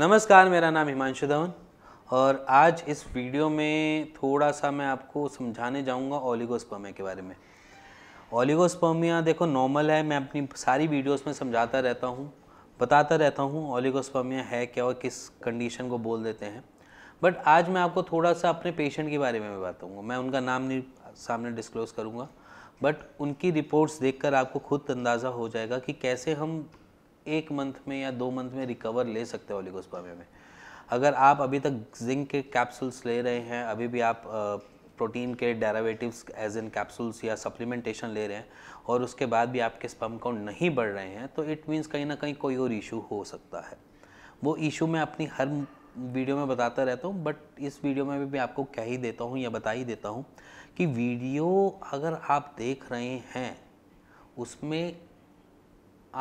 नमस्कार मेरा नाम हिमांशु धवन और आज इस वीडियो में थोड़ा सा मैं आपको समझाने जाऊंगा ओलिगोस्पर्मिया के बारे में ओलिगोस्पर्मिया देखो नॉर्मल है मैं अपनी सारी वीडियोस में समझाता रहता हूँ बताता रहता हूँ ओलिगोस्पर्मिया है क्या और किस कंडीशन को बोल देते हैं बट आज मैं आपको थोड़ा सा अपने पेशेंट के बारे में बताऊँगा मैं उनका नाम नहीं सामने डिस्क्लोज़ करूँगा बट उनकी रिपोर्ट्स देखकर आपको खुद अंदाज़ा हो जाएगा कि कैसे हम एक मंथ में या दो मंथ में रिकवर ले सकते हो ओलिगोस्पर्मिया में अगर आप अभी तक जिंक के कैप्सूल्स ले रहे हैं अभी भी आप प्रोटीन के डेरावेटिव्स एज इन कैप्सूल्स या सप्लीमेंटेशन ले रहे हैं और उसके बाद भी आपके स्पम काउंट नहीं बढ़ रहे हैं तो इट मीन्स कहीं ना कहीं कोई और इशू हो सकता है वो इशू मैं अपनी हर वीडियो में बताता रहता हूँ बट इस वीडियो में भी मैं आपको कह ही देता हूँ या बता ही देता हूँ कि वीडियो अगर आप देख रहे हैं उसमें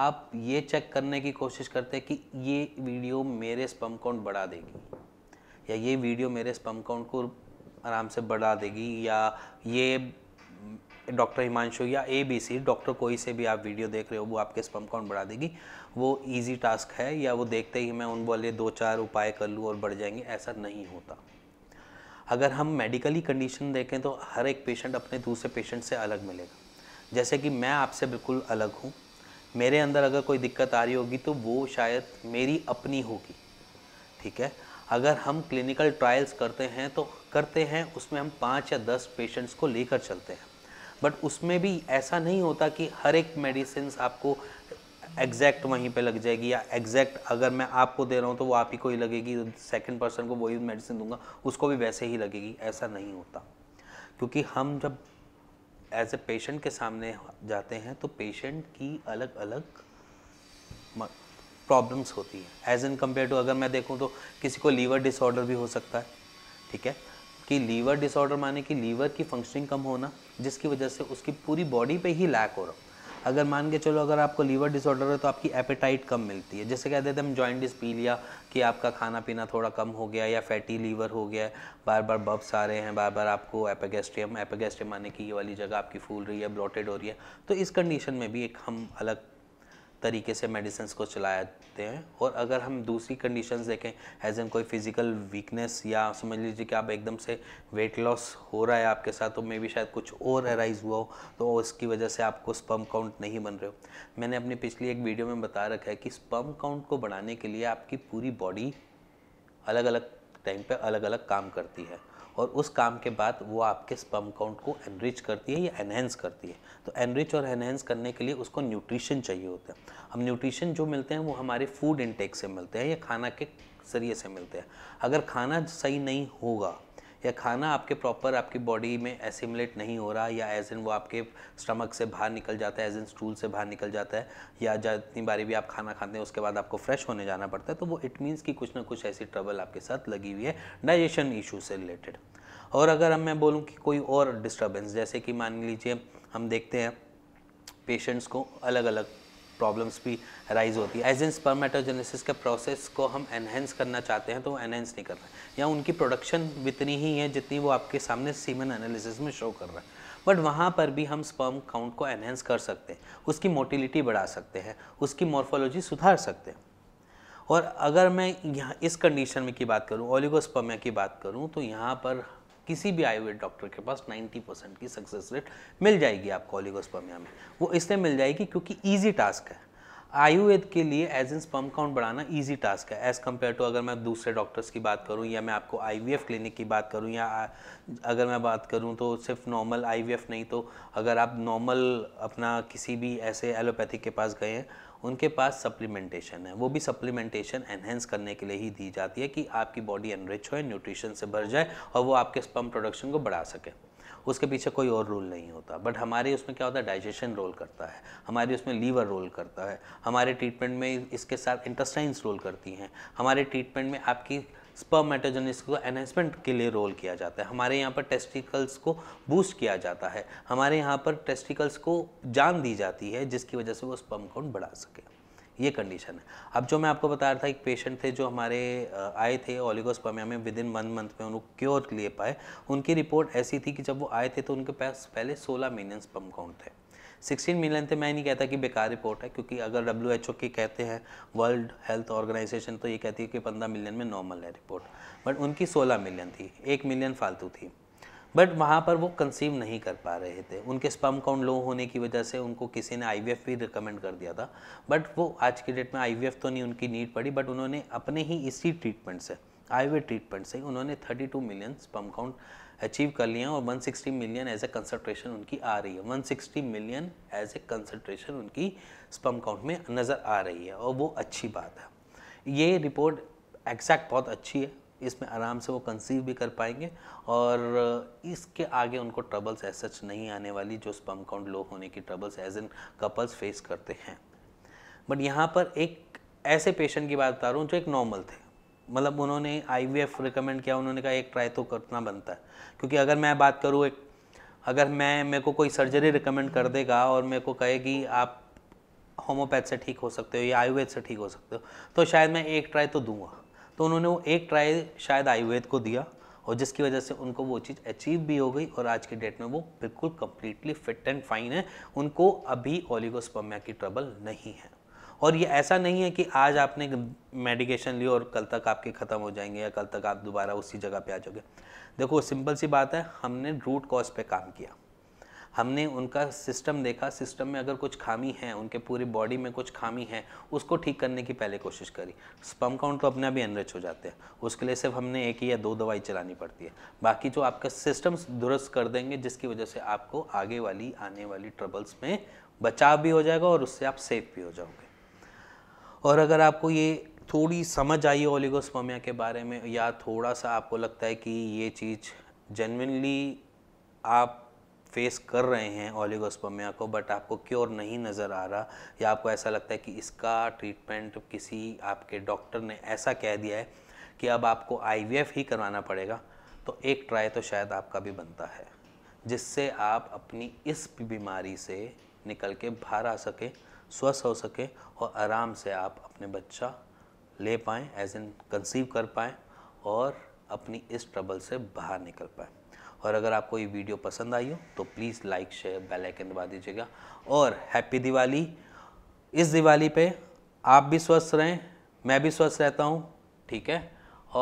आप ये चेक करने की कोशिश करते हैं कि ये वीडियो मेरे स्पम काउंट बढ़ा देगी या ये वीडियो मेरे स्पम काउंट को आराम से बढ़ा देगी या ये डॉक्टर हिमांशु या ए बी सी डॉक्टर कोई से भी आप वीडियो देख रहे हो वो आपके स्पम काउंट बढ़ा देगी वो इजी टास्क है या वो देखते ही मैं उन वाले दो चार उपाय कर लूँ और बढ़ जाएंगे ऐसा नहीं होता अगर हम मेडिकली कंडीशन देखें तो हर एक पेशेंट अपने दूसरे पेशेंट से अलग मिलेगा जैसे कि मैं आपसे बिल्कुल अलग हूँ मेरे अंदर अगर कोई दिक्कत आ रही होगी तो वो शायद मेरी अपनी होगी ठीक है अगर हम क्लिनिकल ट्रायल्स करते हैं तो करते हैं उसमें हम पाँच या दस पेशेंट्स को लेकर चलते हैं बट उसमें भी ऐसा नहीं होता कि हर एक मेडिसिन आपको एग्जैक्ट वहीं पे लग जाएगी या एग्जैक्ट अगर मैं आपको दे रहा हूँ तो वो आप ही को ही लगेगी सेकेंड पर्सन को वही मेडिसिन दूंगा उसको भी वैसे ही लगेगी ऐसा नहीं होता क्योंकि हम जब एज ए पेशेंट के सामने जाते हैं तो पेशेंट की अलग अलग प्रॉब्लम्स होती हैं एज इन कम्पेयर टू अगर मैं देखूँ तो किसी को लीवर डिसऑर्डर भी हो सकता है ठीक है कि लीवर डिसऑर्डर माने कि लीवर की फंक्शनिंग कम होना जिसकी वजह से उसकी पूरी बॉडी पे ही लैक हो रहा अगर मान के चलो अगर आपको लीवर डिसऑर्डर है तो आपकी एपेटाइट कम मिलती है जैसे कहते थे हम जॉइंट डिस्पीलिया कि आपका खाना पीना थोड़ा कम हो गया या फैटी लीवर हो गया बार बार बब्स आ रहे हैं बार बार आपको एपेगेस्ट्रियम एपेगेस्ट्रियम आने की ये वाली जगह आपकी फूल रही है ब्लॉटेड हो रही है तो इस कंडीशन में भी एक हम अलग तरीके से मेडिसिन को चलाते हैं और अगर हम दूसरी कंडीशन देखें एज एन कोई फिजिकल वीकनेस या समझ लीजिए कि आप एकदम से वेट लॉस हो रहा है आपके साथ तो मे भी शायद कुछ और अराइज हुआ हो तो उसकी वजह से आपको स्पम काउंट नहीं बन रहे हो मैंने अपनी पिछली एक वीडियो में बता रखा है कि स्पम काउंट को बढ़ाने के लिए आपकी पूरी बॉडी अलग अलग टाइम पर अलग अलग काम करती है और उस काम के बाद वो आपके स्पम काउंट को एनरिच करती है या एनहेंस करती है तो एनरिच और एनहेंस करने के लिए उसको न्यूट्रिशन चाहिए होता है हम न्यूट्रिशन जो मिलते हैं वो हमारे फूड इनटेक से मिलते हैं या खाना के ज़रिए से मिलते हैं अगर खाना सही नहीं होगा या खाना आपके प्रॉपर आपकी बॉडी में एसिमुलेट नहीं हो रहा या एज इन वो आपके स्टमक से बाहर निकल जाता है एज इन स्टूल से बाहर निकल जाता है या जितनी बारी भी आप खाना खाते हैं उसके बाद आपको फ्रेश होने जाना पड़ता है तो वो इट मीन्स कि कुछ ना कुछ ऐसी ट्रबल आपके साथ लगी हुई है डाइजेशन इशू से रिलेटेड और अगर हम मैं बोलूँ कि कोई और डिस्टर्बेंस जैसे कि मान लीजिए हम देखते हैं पेशेंट्स को अलग अलग प्रॉब्लम्स भी राइज होती है एज इन स्पर्मेटोजेनेसिस के प्रोसेस को हम एनहेंस करना चाहते हैं तो वो एनहेंस नहीं कर रहे हैं या उनकी प्रोडक्शन इतनी ही है जितनी वो आपके सामने सीमन एनालिसिस में शो कर रहा है बट वहाँ पर भी हम स्पर्म काउंट को एनहेंस कर सकते हैं उसकी मोटिलिटी बढ़ा सकते हैं उसकी मॉर्फोलॉजी सुधार सकते हैं और अगर मैं यहाँ इस कंडीशन में की बात करूँ ओलिगोस्पर्मिया की बात करूँ तो यहाँ पर किसी भी आयुर्वेद डॉक्टर के पास 90 परसेंट की सक्सेस रेट मिल जाएगी आपको ओलिगोस्पर्मिया में वो इसलिए मिल जाएगी क्योंकि ईजी टास्क है आयुर्वेद के लिए एज इन स्पम काउंट बढ़ाना ईजी टास्क है एज़ कम्पेयर टू अगर मैं दूसरे डॉक्टर्स की बात करूँ या मैं आपको आईवीएफ क्लिनिक की बात करूँ या अगर मैं बात करूँ तो सिर्फ नॉर्मल आईवीएफ नहीं तो अगर आप नॉर्मल अपना किसी भी ऐसे एलोपैथिक के पास गए हैं उनके पास सप्लीमेंटेशन है वो भी सप्लीमेंटेशन एनहेंस करने के लिए ही दी जाती है कि आपकी बॉडी एनरिच हो न्यूट्रिशन से भर जाए और वो आपके स्पम प्रोडक्शन को बढ़ा सके उसके पीछे कोई और रोल नहीं होता बट हमारे उसमें क्या होता है डाइजेशन रोल करता है हमारे उसमें लीवर रोल करता है हमारे ट्रीटमेंट में इसके साथ इंटस्टाइंस रोल करती हैं हमारे ट्रीटमेंट में आपकी स्पर्मेटोजेनिस को एनहेंसमेंट के लिए रोल किया जाता है हमारे यहाँ पर टेस्टिकल्स को बूस्ट किया जाता है हमारे यहाँ पर टेस्टिकल्स को जान दी जाती है जिसकी वजह से वो स्पर्म काउंट बढ़ा सके ये कंडीशन है अब जो मैं आपको बता रहा था एक पेशेंट थे जो हमारे आए थे ओलिगोस्पर्मिया में विद इन वन मंथ में उनको क्योर ले पाए उनकी रिपोर्ट ऐसी थी कि जब वो आए थे तो उनके पास पहले सोलह मिलियन स्पम काउंट थे सिक्सटीन मिलियन थे मैं नहीं कहता कि बेकार रिपोर्ट है क्योंकि अगर डब्ल्यू एच ओ के कहते हैं वर्ल्ड हेल्थ ऑर्गेनाइजेशन तो ये कहती है कि पंद्रह मिलियन में नॉर्मल है रिपोर्ट बट उनकी सोलह मिलियन थी एक मिलियन फालतू थी बट वहाँ पर वो कंसीव नहीं कर पा रहे थे उनके स्पम काउंट लो होने की वजह से उनको किसी ने आई भी रिकमेंड कर दिया था बट वो आज की डेट में आई तो नहीं उनकी नीड पड़ी बट उन्होंने अपने ही इसी ट्रीटमेंट से आई ट्रीटमेंट से उन्होंने 32 मिलियन स्पम काउंट अचीव कर लिए हैं और 160 मिलियन एज ए कंसनट्रेशन उनकी आ रही है 160 मिलियन एज ए कंसनट्रेशन उनकी स्पम काउंट में नज़र आ रही है और वो अच्छी बात है ये रिपोर्ट एग्जैक्ट बहुत अच्छी है इसमें आराम से वो कंसीव भी कर पाएंगे और इसके आगे उनको ट्रबल्स एज सच नहीं आने वाली जो स्पम काउंट लो होने की troubles as an couples face करते हैं बट यहाँ पर एक ऐसे पेशेंट की बात बता रहा हूँ जो एक नॉर्मल थे मतलब उन्होंने आई रिकमेंड किया उन्होंने कहा एक ट्राई तो करना बनता है क्योंकि अगर मैं बात करूँ एक अगर मैं मेरे को कोई सर्जरी रिकमेंड कर देगा और मेरे को कहे कि आप होम्योपैथ से ठीक हो सकते हो या आयुर्वेद से ठीक हो सकते हो तो शायद मैं एक ट्राई तो दूंगा तो उन्होंने वो एक ट्राई शायद आयुर्वेद को दिया और जिसकी वजह से उनको वो चीज़ अचीव भी हो गई और आज के डेट में वो बिल्कुल कम्प्लीटली फिट एंड फाइन है उनको अभी ओलिगोस्पमिया की ट्रबल नहीं है और ये ऐसा नहीं है कि आज आपने मेडिकेशन ली और कल तक आपके ख़त्म हो जाएंगे या कल तक आप दोबारा उसी जगह पे आ जाओगे देखो सिंपल सी बात है हमने रूट कॉज पे काम किया हमने उनका सिस्टम देखा सिस्टम में अगर कुछ खामी है उनके पूरी बॉडी में कुछ खामी है उसको ठीक करने की पहले कोशिश करी स्पम काउंट तो अपने आप ही एनरिच हो जाते हैं उसके लिए सिर्फ हमने एक ही या दो दवाई चलानी पड़ती है बाकी जो आपका सिस्टम दुरुस्त कर देंगे जिसकी वजह से आपको आगे वाली आने वाली ट्रबल्स में बचाव भी हो जाएगा और उससे आप सेफ भी हो जाओगे और अगर आपको ये थोड़ी समझ आई है ओलिगोस्पर्मिया के बारे में या थोड़ा सा आपको लगता है कि ये चीज़ जेनविनली आप फेस कर रहे हैं ओलिगोस्पोमिया को बट आपको क्योर नहीं नज़र आ रहा या आपको ऐसा लगता है कि इसका ट्रीटमेंट किसी आपके डॉक्टर ने ऐसा कह दिया है कि अब आपको आईवीएफ ही करवाना पड़ेगा तो एक ट्राई तो शायद आपका भी बनता है जिससे आप अपनी इस बीमारी से निकल के बाहर आ सकें स्वस्थ हो सके और आराम से आप अपने बच्चा ले पाएँ एज एन कंसीव कर पाएँ और अपनी इस ट्रबल से बाहर निकल पाएँ और अगर आपको ये वीडियो पसंद आई हो तो please like share bell icon दबा दीजिएगा और हैप्पी दिवाली इस दिवाली पे आप भी स्वस्थ रहें मैं भी स्वस्थ रहता हूँ ठीक है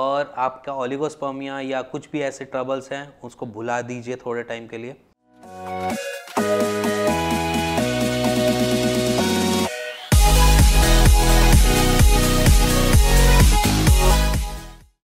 और आपका ओलिगोस्पर्मिया या कुछ भी ऐसे ट्रबल्स हैं उसको भुला दीजिए थोड़े टाइम के लिए